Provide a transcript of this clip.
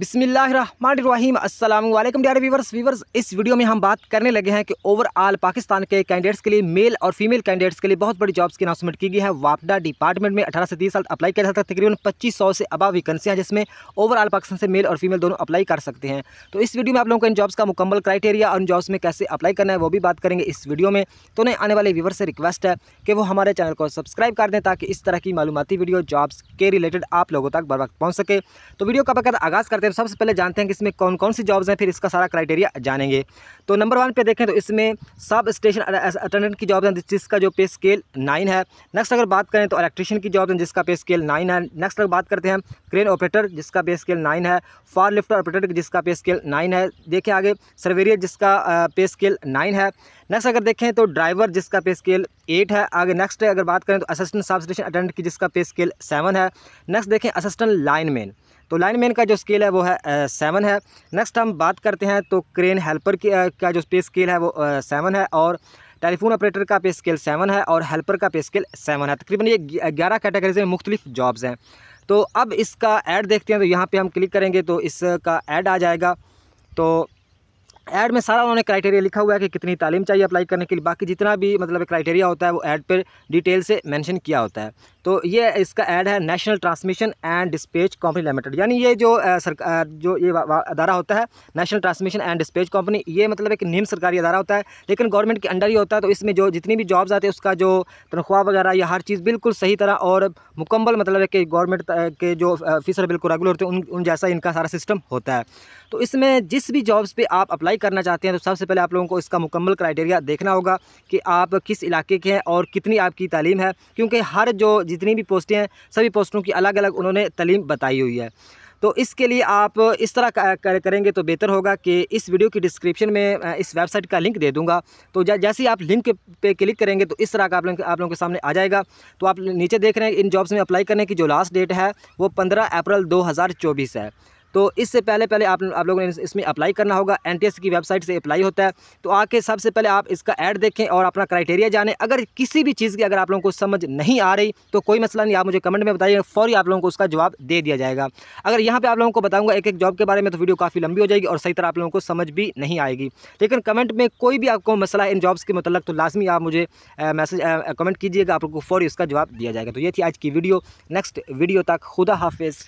बिसमीम अल्लाम dear viewers viewers इस वीडियो में हम बात करने लगे हैं कि ओवरऑल पाकिस्तान के कैंडिडेट्स के लिए मेल और फीमेल कैंडिडेट्स के लिए बहुत बड़ी जॉब्स की अनाउंसमेंट की गई है वापडा डिपार्टमेंट में 18 से 30 साल अप्लाई कर जाता है तकरीबन 2500 से वैकेंसी हैं जिसमें ओवरऑल पाकिस्तान से मेल और फीमेल दोनों अप्लाई कर सकते हैं तो इस वीडियो में आप लोगों को इन जॉब्स का मुकम्मल क्राइटेरिया और इन जॉब्स में कैसे अप्लाई करना है वो भी बात करेंगे इस वीडियो में तो उन्हें आने वाले व्यूवर से रिक्वेस्ट है कि वो हमारे चैनल को सब्सक्राइब कर दें ताकि इस तरह की मालूमती वीडियो जॉब्स के रिलेटेड आप लोगों तक बर वक्त पहुँच सके तो वीडियो का बकर आगाज़ करते करते हैं सबसे पहले जानते हैं कि इसमें कौन कौन सी जॉब्स हैं फिर इसका सारा क्राइटेरिया जानेंगे तो नंबर वन पे देखें तो इसमें सब स्टेशन अटेंडेंट की जॉब्स हैं जिसका जो पे स्केल नाइन है नेक्स्ट अगर बात करें तो इलेक्ट्रीशियन की जॉब्स हैं जिसका पे स्केल नाइन है नेक्स्ट अगर बात करते हैं क्रेन ऑपरेटर जिसका पे स्केल नाइन है फार लिफ्ट ऑपरेटर जिसका पे स्केल नाइन है देखें आगे सर्वेरियर जिसका पे स्केल नाइन है नेक्स्ट अगर देखें तो ड्राइवर जिसका पे स्केल एट है आगे नेक्स्ट अगर बात करें तो असिस्टेंट सब स्टेशन अटेंडेंट की जिसका पे स्केल सेवन है नेक्स्ट देखें असिस्टेंट लाइनमैन तो लाइन मैन का जो स्केल है वो है सेवन है नेक्स्ट हम बात करते हैं तो क्रेन हेल्पर की का जो पे स्केल है वो सेवन है और टेलीफोन ऑपरेटर का पे स्केल सेवन है और हेल्पर का पे स्केल सेवन है तकरीबन ये ग्यारह कैटेगरीज में मुख्तलिफ जॉब्स हैं तो अब इसका ऐड देखते हैं तो यहाँ पर हम क्लिक करेंगे तो इसका ऐड आ जाएगा तो ऐड में सारा उन्होंने क्राइटेरिया लिखा हुआ है कि कितनी तालीम चाहिए अप्लाई करने के लिए बाकी जितना भी मतलब क्राइटेरिया होता है वो ऐड पर डिटेल से मेंशन किया होता है तो ये इसका ऐड है National Transmission and Dispatch Company Limited यानी ये जो सरकार जो ये अदारा होता है National Transmission and Dispatch Company ये मतलब एक निम्न सरकारी अदारा होता है लेकिन गवर्नमेंट के अंडर ही होता है तो इसमें जो जितनी भी जॉब्स आते हैं उसका जो तनख्वाह वगैरह या हर चीज़ बिल्कुल सही तरह और मुकम्मल मतलब कि गवर्नमेंट के जो ऑफिसर बिल्कुल रेगुलर होते हैं उन उन जैसा इनका सारा सिस्टम होता है तो इसमें जिस भी जॉब्स पर आप अप्लाई अप्लाई करना चाहते हैं तो सबसे पहले आप लोगों को इसका मुकम्मल क्राइटेरिया देखना होगा कि आप किस इलाके के हैं और कितनी आपकी तालीम है क्योंकि हर जो जितनी भी पोस्टें हैं सभी पोस्टों की अलग अलग उन्होंने तलीम बताई हुई है तो इसके लिए आप इस तरह करेंगे तो बेहतर होगा कि इस वीडियो की डिस्क्रिप्शन में इस वेबसाइट का लिंक दे दूंगा तो जैसे ही आप लिंक पे क्लिक करेंगे तो इस तरह का आप आप लोगों के सामने आ जाएगा तो आप नीचे देख रहे हैं इन जॉब्स में अप्लाई करने की जो लास्ट डेट है वो पंद्रह अप्रैल दो है तो इससे पहले पहले आप आप लोगों ने इसमें अप्लाई करना होगा एन की वेबसाइट से अप्लाई होता है तो आके सबसे पहले आप इसका ऐड देखें और अपना क्राइटेरिया जाने अगर किसी भी चीज़ की अगर आप लोगों को समझ नहीं आ रही तो कोई मसला नहीं आप मुझे कमेंट में बताइए फौरी आप लोगों को उसका जवाब दे दिया जाएगा अगर यहाँ पर आप लोगों को बताऊँगा एक एक जॉब के बारे में तो वीडियो काफ़ी लंबी हो जाएगी और सही तरह आप लोगों को समझ भी नहीं आएगी लेकिन कमेंट में कोई भी आपको मसला इन जॉब्स के मतलब तो लाजमी आप मुझे मैसेज कमेंट कीजिएगा आप लोग को फौरी उसका जवाब दिया जाएगा तो ये थी आज की वीडियो नेक्स्ट वीडियो तक खुदा हाफिज़